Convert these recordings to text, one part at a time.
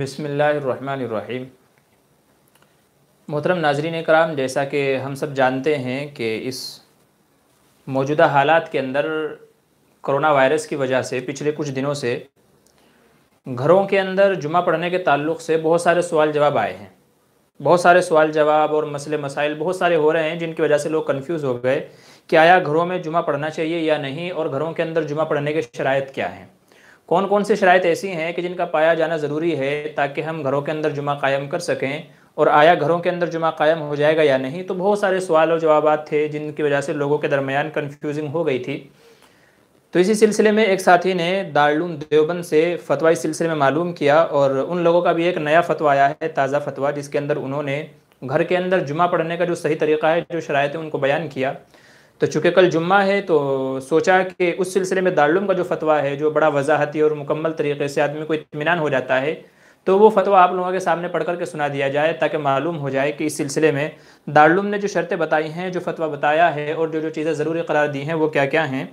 بسم اللہ الرحمن الرحیم محترم ناظرین کرام جیسا کہ ہم سب جانتے ہیں کہ اس موجودہ حالات کے اندر کرونا وائرس کی وجہ سے پچھلے کچھ دنوں سے گھروں کے اندر جمعہ پڑھنے کے تعلق سے بہت سارے سوال جواب آئے ہیں بہت سارے سوال جواب اور مسئلے مسائل بہت سارے ہو رہے ہیں جن کی وجہ سے لوگ کنفیوز ہو گئے کہ آیا گھروں میں جمعہ پڑھنا چاہیے یا نہیں اور گھروں کے اندر جمعہ پڑھنے کے شرائط کیا ہیں کون کون سی شرائط ایسی ہیں کہ جن کا پایا جانا ضروری ہے تاکہ ہم گھروں کے اندر جمعہ قائم کر سکیں اور آیا گھروں کے اندر جمعہ قائم ہو جائے گا یا نہیں تو بہت سارے سوال اور جوابات تھے جن کی وجہ سے لوگوں کے درمیان کنفیوزنگ ہو گئی تھی تو اسی سلسلے میں ایک ساتھی نے دارالعلوم دیوبند سے فتویٰ اس سلسلے میں معلوم کیا اور ان لوگوں کا بھی ایک نیا فتویٰ آیا ہے تازہ فتویٰ جس کے اندر انہوں نے گھر کے اندر جمعہ پڑھنے کا جو صحیح طریقہ ہے جو شرائطیں ان کو بیان کیا تو چونکہ کل جمعہ ہے تو سوچا کہ اس سلسلے میں دارالعلوم کا جو فتویٰ ہے جو بڑا وضاحتی اور مکمل طریقے سے آدمی کو اطمینان ہو جاتا ہے تو وہ فتویٰ آپ لوگوں کے سامنے پڑھ کر کے سنا دیا جائے تاکہ معلوم ہو جائے کہ اس سلسلے میں دارالعلوم نے جو شرطیں بتائی ہیں جو فتویٰ بتایا ہے اور جو جو چیزیں ضروری قرار دی ہیں وہ کیا کیا ہیں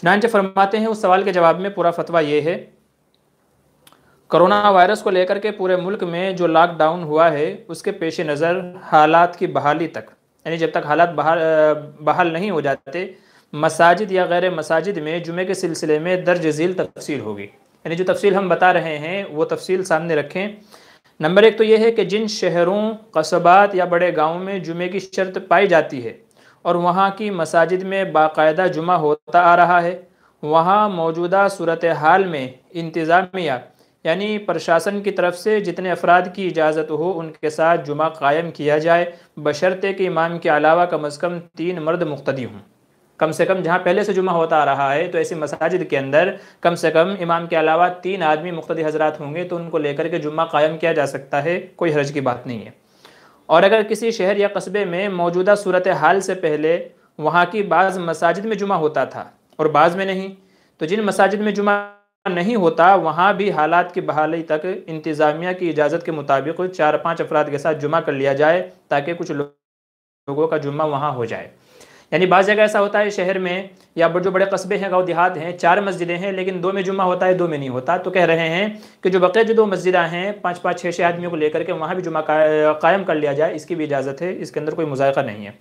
چنانچہ فرماتے ہیں اس سوال کے جواب میں پورا فتویٰ یہ ہے کرونا وائرس کو لے کر کے پورے ملک میں جو لاک ڈاؤن ہوا ہے اس کے پیش نظر حالات کی بحالی تک یعنی جب تک حالات بحال نہیں ہو جاتے مساجد یا غیر مساجد میں جمعے کے سلسلے میں درج ذیل تفصیل ہوگی یعنی جو تفصیل ہم بتا رہے ہیں وہ تفصیل سامنے رکھیں نمبر ایک تو یہ ہے کہ جن شہروں قصبات یا بڑے گاؤں میں جمعے کی شرط پائی جاتی ہے اور وہاں کی مساجد میں باقاعدہ جمعہ ہوتا آ رہا ہے وہاں موجودہ صورتحال میں انتظامیہ یعنی پرشاسن کی طرف سے جتنے افراد کی اجازت ہو ان کے ساتھ جمعہ قائم کیا جائے کہ امام کے علاوہ کم از کم تین مرد مقتدی ہوں کم سے کم جہاں پہلے سے جمعہ ہوتا آ رہا ہے تو ایسی مساجد کے اندر کم سے کم امام کے علاوہ تین آدمی مقتدی حضرات ہوں گے تو ان کو لے کر کے جمعہ قائم کیا جا سکتا ہے کوئی حرج کی بات نہیں ہے اور اگر کسی شہر یا قصبے میں موجودہ صورتحال سے پہلے وہاں کی بعض مساجد میں جمعہ ہوتا تھا اور بعض میں نہیں تو جن مساجد میں جمعہ نہیں ہوتا وہاں بھی حالات کی بحالی تک انتظامیہ کی اجازت کے مطابق چار پانچ افراد کے ساتھ جمعہ کر لیا جائے تاکہ کچھ لوگوں کا جمعہ وہاں ہو جائے یعنی بعض جگہ ایسا ہوتا ہے شہر میں یا جو بڑے قصبے ہیں گاؤں دیہات ہیں چار مسجدیں ہیں لیکن دو میں جمعہ ہوتا ہے دو میں نہیں ہوتا تو کہہ رہے ہیں کہ جو بقیہ جو دو مسجدیں ہیں پانچ پانچ چھ چھ آدمیوں کو لے کر کے وہاں بھی جمعہ قائم کر لیا جائے اس کی بھی اجازت ہے اس کے اندر کوئی مذائقہ نہیں ہے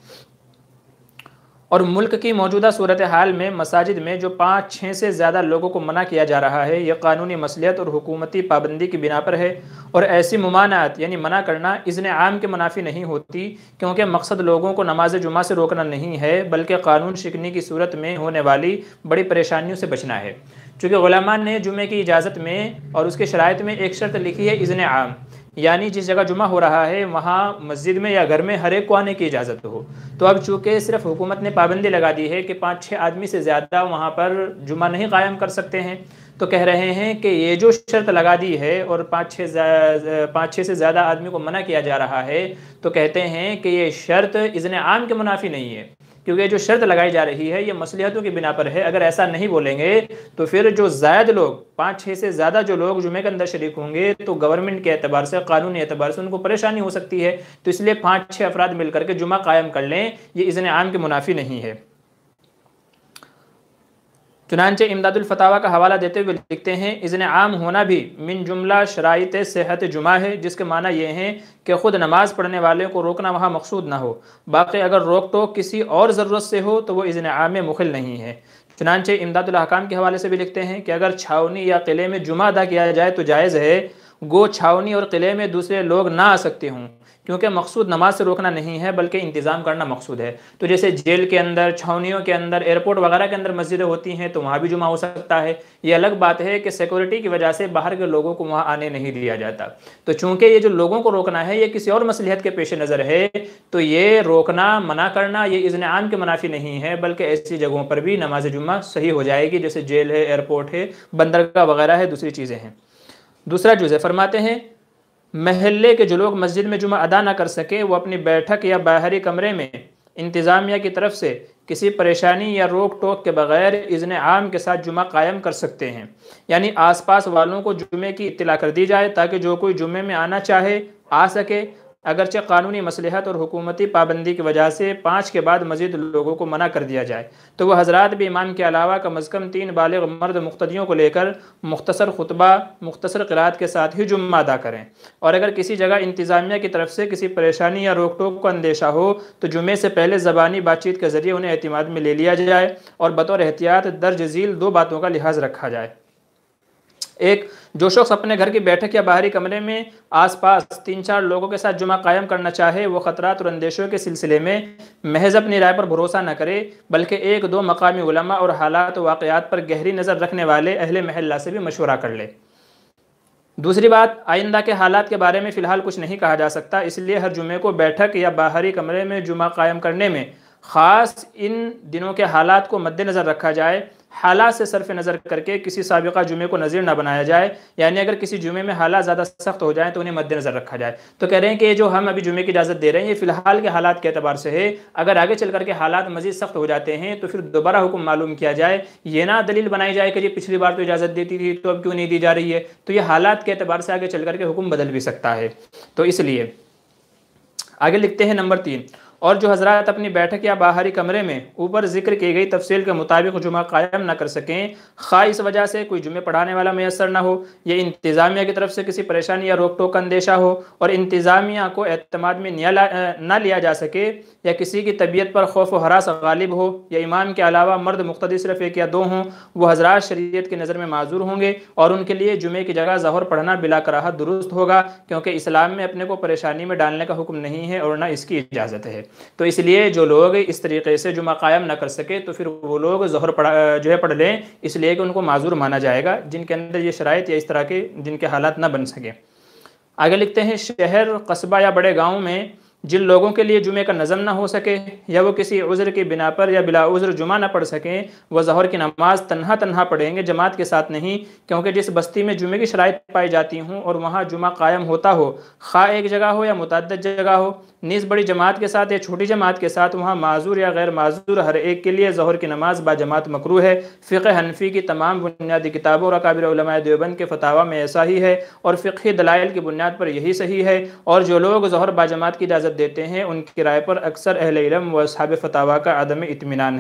اور ملک کی موجودہ صورتحال میں مساجد میں جو پانچ چھ سے زیادہ لوگوں کو منع کیا جا رہا ہے یہ قانونی مسلیت اور حکومتی پابندی کی بنا پر ہے اور ایسی ممانعت یعنی منع کرنا اذن عام کے منافی نہیں ہوتی کیونکہ مقصد لوگوں کو نماز جمعہ سے روکنا نہیں ہے بلکہ قانون شکنی کی صورت میں ہونے والی بڑی پریشانیوں سے بچنا ہے چونکہ غلامان نے جمعے کی اجازت میں اور اس کے شرائط میں ایک شرط لکھی ہے اذن عام یعنی جس جگہ جمعہ ہو رہا ہے وہاں مسجد میں یا گھر میں ہر ایک کو آنے کی اجازت ہو تو اب چونکہ صرف حکومت نے پابندی لگا دی ہے کہ پانچ چھ آدمی سے زیادہ وہاں پر جمعہ نہیں قائم کر سکتے ہیں تو کہہ رہے ہیں کہ یہ جو شرط لگا دی ہے اور پانچ چھ پانچ چھ سے زیادہ آدمی کو منع کیا جا رہا ہے تو کہتے ہیں کہ یہ شرط ازن عام کے منافی نہیں ہے کیونکہ جو شرط لگائی جا رہی ہے یہ مصلیحتوں کی بنا پر ہے اگر ایسا نہیں بولیں گے تو پھر جو زائد لوگ پانچ چھ سے زیادہ جو لوگ جمعے کے اندر شریک ہوں گے تو گورنمنٹ کے اعتبار سے قانونی اعتبار سے ان کو پریشانی ہو سکتی ہے تو اس لیے پانچ چھ افراد مل کر کے جمعہ قائم کر لیں یہ اذن عام کے منافی نہیں ہے چنانچہ امداد الفتاوہ کا حوالہ دیتے ہوئے لکھتے ہیں اذن عام ہونا بھی من جملہ شرائط صحت جمعہ ہے جس کے معنی یہ ہیں کہ خود نماز پڑھنے والے کو روکنا وہاں مقصود نہ ہو باقی اگر روک ٹوک کسی اور ضرورت سے ہو تو وہ اذن عام میں مخل نہیں ہے چنانچہ امداد الحکام کے حوالے سے بھی لکھتے ہیں کہ اگر چھاونی یا قلعے میں جمعہ ادا کیا جائے تو جائز ہے گو چھاونی اور قلعے میں دوسرے لوگ نہ آ سکتے ہوں کیونکہ مقصود نماز سے روکنا نہیں ہے بلکہ انتظام کرنا مقصود ہے تو جیسے جیل کے اندر چھاونیوں کے اندر ایئرپورٹ وغیرہ کے اندر مسجدیں ہوتی ہیں تو وہاں بھی جمعہ ہو سکتا ہے یہ الگ بات ہے کہ سیکورٹی کی وجہ سے باہر کے لوگوں کو وہاں آنے نہیں دیا جاتا تو چونکہ یہ جو لوگوں کو روکنا ہے یہ کسی اور مصلیحت کے پیش نظر ہے تو یہ روکنا منع کرنا یہ اذن عام کے منافی نہیں ہے بلکہ ایسی جگہوں پر بھی نماز جمعہ صحیح ہو جائے گی جیسے جیل ہے ایئرپورٹ ہے بندرگاہ وغیرہ ہے دوسری چیزیں ہیں دوسرا جزے فرماتے ہیں محلے کے جو لوگ مسجد میں جمعہ ادا نہ کر سکے وہ اپنی بیٹھک یا باہری کمرے میں انتظامیہ کی طرف سے کسی پریشانی یا روک ٹوک کے بغیر اذن عام کے ساتھ جمعہ قائم کر سکتے ہیں یعنی آس پاس والوں کو جمعے کی اطلاع کر دی جائے تاکہ جو کوئی جمعے میں آنا چاہے آ سکے اگرچہ قانونی مصلحت اور حکومتی پابندی کی وجہ سے پانچ کے بعد مزید لوگوں کو منع کر دیا جائے تو وہ حضرات بھی امام کے علاوہ کم از کم تین بالغ مرد مقتدیوں کو لے کر مختصر خطبہ مختصر قرآت کے ساتھ ہی جمعہ ادا کریں اور اگر کسی جگہ انتظامیہ کی طرف سے کسی پریشانی یا روک ٹوک کو اندیشہ ہو تو جمعے سے پہلے زبانی بات چیت کے ذریعے انہیں اعتماد میں لے لیا جائے اور بطور احتیاط درج ذیل دو باتوں کا لحاظ رکھا جائے ایک جو شخص اپنے گھر کی بیٹھک یا باہری کمرے میں آس پاس تین چار لوگوں کے ساتھ جمعہ قائم کرنا چاہے وہ خطرات اور اندیشوں کے سلسلے میں محض اپنی رائے پر بھروسہ نہ کرے بلکہ ایک دو مقامی علماء اور حالات و واقعات پر گہری نظر رکھنے والے اہل محلہ سے بھی مشورہ کر لے دوسری بات آئندہ کے حالات کے بارے میں فی الحال کچھ نہیں کہا جا سکتا اس لیے ہر جمعے کو بیٹھک یا باہری کمرے میں جمعہ قائم کرنے میں خاص ان دنوں کے حالات کو مد نظر رکھا جائے حالہ سے صرف نظر کر کے کسی سابقہ جمعے کو نظیر نہ بنایا جائے یعنی اگر کسی جمعے میں حالات زیادہ سخت ہو جائیں تو انہیں مد نظر رکھا جائے تو کہہ رہے ہیں کہ یہ جو ہم ابھی جمعے کی اجازت دے رہے ہیں یہ فی الحال کے حالات کے اعتبار سے ہے اگر آگے چل کر کے حالات مزید سخت ہو جاتے ہیں تو پھر دوبارہ حکم معلوم کیا جائے یہ نہ دلیل بنائی جائے کہ یہ جی پچھلی بار تو اجازت دیتی تھی تو اب کیوں نہیں دی جا رہی ہے تو یہ حالات کے اعتبار سے آگے چل کر کے حکم بدل بھی سکتا ہے تو اس لیے آگے لکھتے ہیں نمبر تین اور جو حضرات اپنی بیٹھک یا باہری کمرے میں اوپر ذکر کی گئی تفصیل کے مطابق جمعہ قائم نہ کر سکیں خواہ اس وجہ سے کوئی جمعے پڑھانے والا میسر نہ ہو یا انتظامیہ کی طرف سے کسی پریشانی یا روک ٹوک کا اندیشہ ہو اور انتظامیہ کو اعتماد میں نہ لیا جا سکے یا کسی کی طبیعت پر خوف و حراس غالب ہو یا امام کے علاوہ مرد مقتدی صرف ایک یا دو ہوں وہ حضرات شریعت کی نظر میں معذور ہوں گے اور ان کے لیے جمعے کی جگہ ظہر پڑھنا بلا کراہت درست ہوگا کیونکہ اسلام میں اپنے کو پریشانی میں ڈالنے کا حکم نہیں ہے اور نہ اس کی اجازت ہے تو اس لیے جو لوگ اس طریقے سے جمعہ قائم نہ کر سکے تو پھر وہ لوگ زہر پڑھا جو ہے پڑھ لیں اس لیے کہ ان کو معذور مانا جائے گا جن کے اندر یہ شرائط یا اس طرح کے جن کے حالات نہ بن سکے آگے لکھتے ہیں شہر قصبہ یا بڑے گاؤں میں جن لوگوں کے لیے جمعے کا نظم نہ ہو سکے یا وہ کسی عذر کی بنا پر یا بلا عذر جمعہ نہ پڑھ سکیں وہ ظہر کی نماز تنہا تنہا پڑھیں گے جماعت کے ساتھ نہیں کیونکہ جس بستی میں جمعے کی شرائط پائی جاتی ہوں اور وہاں جمعہ قائم ہوتا ہو خواہ ایک جگہ ہو یا متعدد جگہ ہو نیز بڑی جماعت کے ساتھ یا چھوٹی جماعت کے ساتھ وہاں معذور یا غیر معذور ہر ایک کے لیے ظہر کی نماز با جماعت مکرو ہے فقہ حنفی کی تمام بنیادی کتابوں اور اکابر علماء دیوبند کے فتح میں ایسا ہی ہے اور فقہ دلائل کی بنیاد پر یہی صحیح ہے اور جو لوگ ظہر با جماعت کی اجازت دیتے ہیں ان کی رائے پر اکثر اہل علم و اصحاب کا عدم اطمینان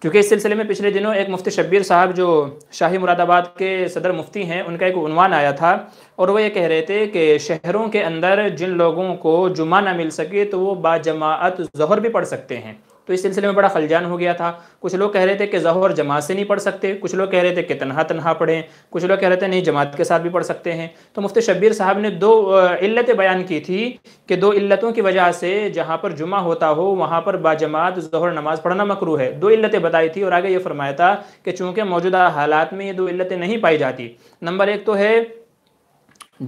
کیونکہ اس سلسلے میں پچھلے دنوں ایک مفتی شبیر صاحب جو شاہی مراد آباد کے صدر مفتی ہیں ان کا ایک عنوان آیا تھا اور وہ یہ کہہ رہے تھے کہ شہروں کے اندر جن لوگوں کو جمعہ نہ مل سکے تو وہ با جماعت ظہر بھی پڑھ سکتے ہیں تو اس سلسلے میں بڑا خلجان ہو گیا تھا کچھ لوگ کہہ رہے تھے کہ ظہر جماعت سے نہیں پڑھ سکتے کچھ لوگ کہہ رہے تھے کہ تنہا تنہا پڑھیں کچھ لوگ کہہ رہے تھے نہیں جماعت کے ساتھ بھی پڑھ سکتے ہیں تو مفتی شبیر صاحب نے دو علتیں بیان کی تھی کہ دو علتوں کی وجہ سے جہاں پر جمعہ ہوتا ہو وہاں پر باجماعت ظہر نماز پڑھنا مکرو ہے دو علتیں بتائی تھی اور آگے یہ فرمایا تھا کہ چونکہ موجودہ حالات میں یہ دو علتیں نہیں پائی جاتی نمبر ایک تو ہے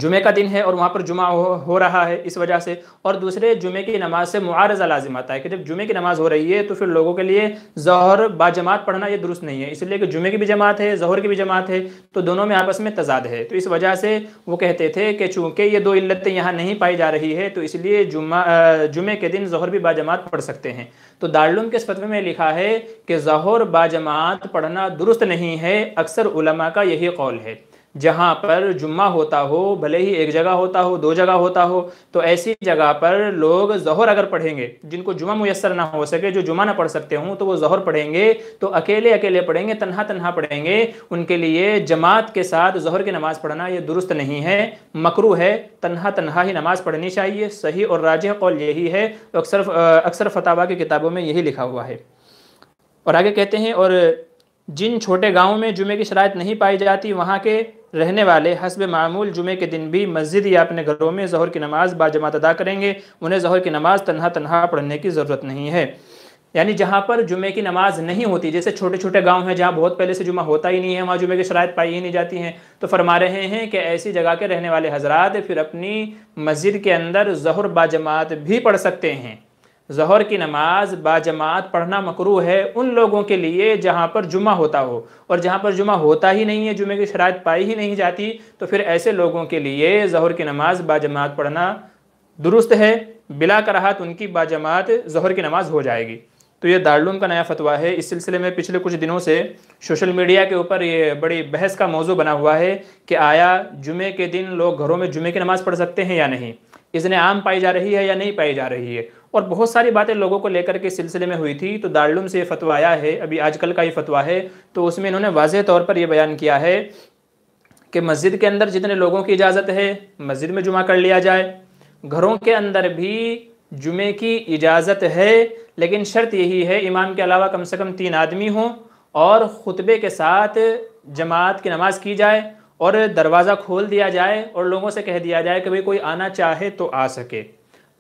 جمعہ کا دن ہے اور وہاں پر جمعہ ہو رہا ہے اس وجہ سے اور دوسرے جمعہ کی نماز سے معارضہ لازم آتا ہے کہ جب جمعہ کی نماز ہو رہی ہے تو پھر لوگوں کے لیے ظہر با جماعت پڑھنا یہ درست نہیں ہے اس لیے کہ جمعہ کی بھی جماعت ہے ظہر کی بھی جماعت ہے تو دونوں میں آپس میں تضاد ہے تو اس وجہ سے وہ کہتے تھے کہ چونکہ یہ دو علتیں یہاں نہیں پائی جا رہی ہے تو اس لیے جمعہ کے دن ظہر بھی با جماعت پڑھ سکتے ہیں تو دارلوم کے اس فتوے میں لکھا ہے کہ ظہر با جماعت پڑھنا درست نہیں ہے اکثر علماء کا یہی قول ہے جہاں پر جمعہ ہوتا ہو بھلے ہی ایک جگہ ہوتا ہو دو جگہ ہوتا ہو تو ایسی جگہ پر لوگ زہر اگر پڑھیں گے جن کو جمعہ میسر نہ ہو سکے جو جمعہ نہ پڑھ سکتے ہوں تو وہ زہر پڑھیں گے تو اکیلے اکیلے پڑھیں گے تنہا تنہا پڑھیں گے ان کے لیے جماعت کے ساتھ زہر کی نماز پڑھنا یہ درست نہیں ہے مکرو ہے تنہا تنہا ہی نماز پڑھنی چاہیے صحیح اور راجح قول یہی ہے اکثر اکثر فتح کی کتابوں میں یہی لکھا ہوا ہے اور آگے کہتے ہیں اور جن چھوٹے گاؤں میں جمعے کی شرائط نہیں پائی جاتی وہاں کے رہنے والے حسب معمول جمعے کے دن بھی مسجد یا اپنے گھروں میں ظہر کی نماز باجماعت ادا کریں گے انہیں ظہر کی نماز تنہا تنہا پڑھنے کی ضرورت نہیں ہے یعنی جہاں پر جمعے کی نماز نہیں ہوتی جیسے چھوٹے چھوٹے گاؤں ہیں جہاں بہت پہلے سے جمعہ ہوتا ہی نہیں ہے وہاں جمعے کی شرائط پائی ہی نہیں جاتی ہیں تو فرما رہے ہیں کہ ایسی جگہ کے رہنے والے حضرات پھر اپنی مسجد کے اندر ظہر با جماعت بھی پڑھ سکتے ہیں زہر نماز با جماعت پڑھنا مکروح ہے ان لوگوں کے لیے جہاں پر جمعہ ہوتا ہو اور جہاں پر جمعہ ہوتا ہی نہیں ہے جمعے کی شرائط پائی ہی نہیں جاتی تو پھر ایسے لوگوں کے لیے ظہر کی نماز با جماعت پڑھنا درست ہے بلا کرہات ان کی با جماعت ظہر کی نماز ہو جائے گی تو یہ دارالعلوم کا نیا فتویٰ ہے اس سلسلے میں پچھلے کچھ دنوں سے سوشل میڈیا کے اوپر یہ بڑی بحث کا موضوع بنا ہوا ہے کہ آیا جمعے کے دن لوگ گھروں میں جمعے کی نماز پڑھ سکتے ہیں یا نہیں اس نے عام پائی جا رہی ہے یا نہیں پائی جا رہی ہے اور بہت ساری باتیں لوگوں کو لے کر کے سلسلے میں ہوئی تھی تو دارالعلوم سے یہ فتویٰ آیا ہے ابھی آج کل کا یہ فتویٰ ہے تو اس میں انہوں نے واضح طور پر یہ بیان کیا ہے کہ مسجد کے اندر جتنے لوگوں کی اجازت ہے مسجد میں جمعہ کر لیا جائے گھروں کے اندر بھی جمعے کی اجازت ہے لیکن شرط یہی ہے امام کے علاوہ کم سے کم تین آدمی ہوں اور خطبے کے ساتھ جماعت کی نماز کی جائے اور دروازہ کھول دیا جائے اور لوگوں سے کہہ دیا جائے کہ بھئی کوئی آنا چاہے تو آ سکے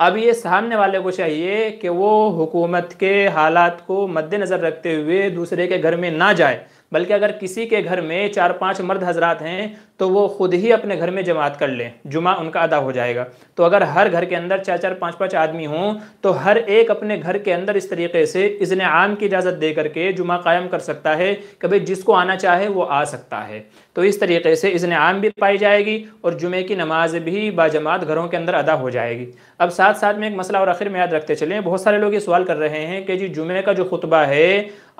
اب یہ سامنے والے کو چاہیے کہ وہ حکومت کے حالات کو مد نظر رکھتے ہوئے دوسرے کے گھر میں نہ جائے بلکہ اگر کسی کے گھر میں چار پانچ مرد حضرات ہیں تو وہ خود ہی اپنے گھر میں جماعت کر لیں جمعہ ان کا ادا ہو جائے گا تو اگر ہر گھر کے اندر چار چار پانچ پانچ آدمی ہوں تو ہر ایک اپنے گھر کے اندر اس طریقے سے اذن عام کی اجازت دے کر کے جمعہ قائم کر سکتا ہے کہ بھئی جس کو آنا چاہے وہ آ سکتا ہے تو اس طریقے سے اذن عام بھی پائی جائے گی اور جمعے کی نماز بھی با جماعت گھروں کے اندر ادا ہو جائے گی اب ساتھ ساتھ میں ایک مسئلہ اور آخر میں یاد رکھتے چلیں بہت سارے لوگ یہ سوال کر رہے ہیں کہ جی جمعہ کا جو خطبہ ہے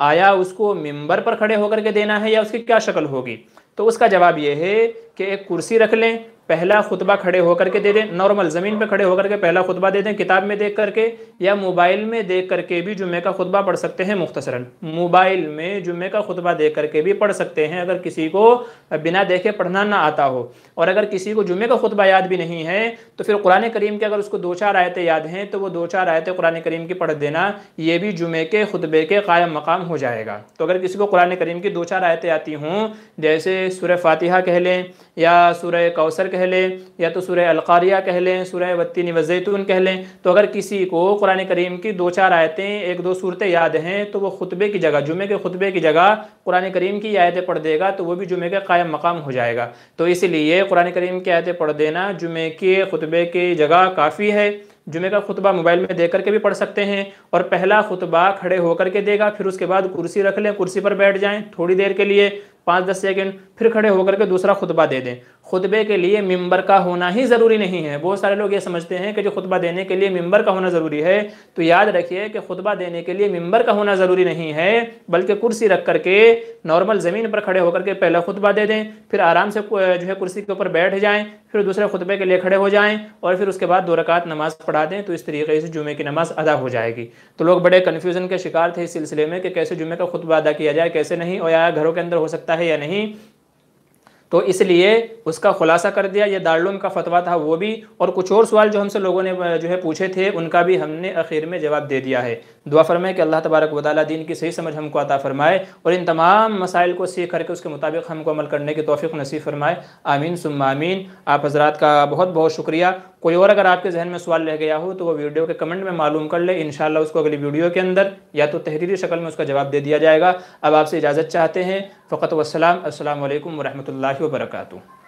آیا اس کو ممبر پر کھڑے ہو کر کے دینا ہے یا اس کی کیا شکل ہوگی تو اس کا جواب یہ ہے کہ ایک کرسی رکھ لیں پہلا خطبہ کھڑے ہو کر کے دے دیں نارمل زمین پہ کھڑے ہو کر کے پہلا خطبہ دے دیں کتاب میں دیکھ کر کے یا موبائل میں دیکھ کر کے بھی جمعہ کا خطبہ پڑھ سکتے ہیں مختصراً موبائل میں جمعہ کا خطبہ دیکھ کر کے بھی پڑھ سکتے ہیں اگر کسی کو بنا دیکھے پڑھنا نہ آتا ہو اور اگر کسی کو جمعہ کا خطبہ یاد بھی نہیں ہے تو پھر قرآن کریم کے اگر اس کو دو چار آیتیں یاد ہیں تو وہ دو چار آیتیں قرآن کریم کی پڑھ دینا یہ بھی جمعہ کے خطبے کے قائم مقام ہو جائے گا تو اگر کسی کو قرآن کریم کی دو چار آیتیں آتی ہوں جیسے سورہ فاتحہ کہہ لیں یا سورہ کوثر کہ کہہ لیں یا تو سورہ القاریہ کہہ لیں سورہ وطینی وزیتون کہہ لیں تو اگر کسی کو قرآن کریم کی دو چار آیتیں ایک دو صورتیں یاد ہیں تو وہ خطبے کی جگہ جمعے کے خطبے کی جگہ قرآن کریم کی آیتیں پڑھ دے گا تو وہ بھی جمعے کے قائم مقام ہو جائے گا تو اس لیے قرآن کریم کی آیتیں پڑھ دینا جمعے کے خطبے کی جگہ کافی ہے جمعہ کا خطبہ موبائل میں دیکھ کر کے بھی پڑھ سکتے ہیں اور پہلا خطبہ کھڑے ہو کر کے دے گا پھر اس کے بعد کرسی رکھ لیں کرسی پر بیٹھ جائیں تھوڑی دیر کے لیے پانچ دس سیکنڈ پھر کھڑے ہو کر کے دوسرا خطبہ دے دیں خطبے کے لیے ممبر کا ہونا ہی ضروری نہیں ہے بہت سارے لوگ یہ سمجھتے ہیں کہ جو خطبہ دینے کے لیے ممبر کا ہونا ضروری ہے تو یاد رکھیے کہ خطبہ دینے کے لیے ممبر کا ہونا ضروری نہیں ہے بلکہ کرسی رکھ کر کے نارمل زمین پر کھڑے ہو کر کے پہلا خطبہ دے دیں پھر آرام سے جو ہے کرسی کے اوپر بیٹھ جائیں پھر دوسرے خطبے کے لیے کھڑے ہو جائیں اور پھر اس کے بعد دو رکعت نماز پڑھا دیں تو اس طریقے سے جمعے کی نماز ادا ہو جائے گی تو لوگ بڑے کنفیوژن کے شکار تھے اس سلسلے میں کہ کیسے جمعے کا خطبہ ادا کیا جائے کیسے نہیں اور یا گھروں کے اندر ہو سکتا ہے یا نہیں تو اس لیے اس کا خلاصہ کر دیا یہ دارلوم کا فتوہ تھا وہ بھی اور کچھ اور سوال جو ہم سے لوگوں نے جو ہے پوچھے تھے ان کا بھی ہم نے اخیر میں جواب دے دیا ہے دعا فرمائے کہ اللہ تبارک و تعالیٰ دین کی صحیح سمجھ ہم کو عطا فرمائے اور ان تمام مسائل کو سیکھ کر کے اس کے مطابق ہم کو عمل کرنے کی توفیق نصیب فرمائے آمین سم آمین آپ حضرات کا بہت بہت شکریہ کوئی اور اگر آپ کے ذہن میں سوال رہ گیا ہو تو وہ ویڈیو کے کمنٹ میں معلوم کر لیں انشاءاللہ اس کو اگلی ویڈیو کے اندر یا تو تحریری شکل میں اس کا جواب دے دیا جائے گا اب آپ سے اجازت چاہتے ہیں فقط وسلام السلام علیکم ورحمۃ اللہ وبرکاتہ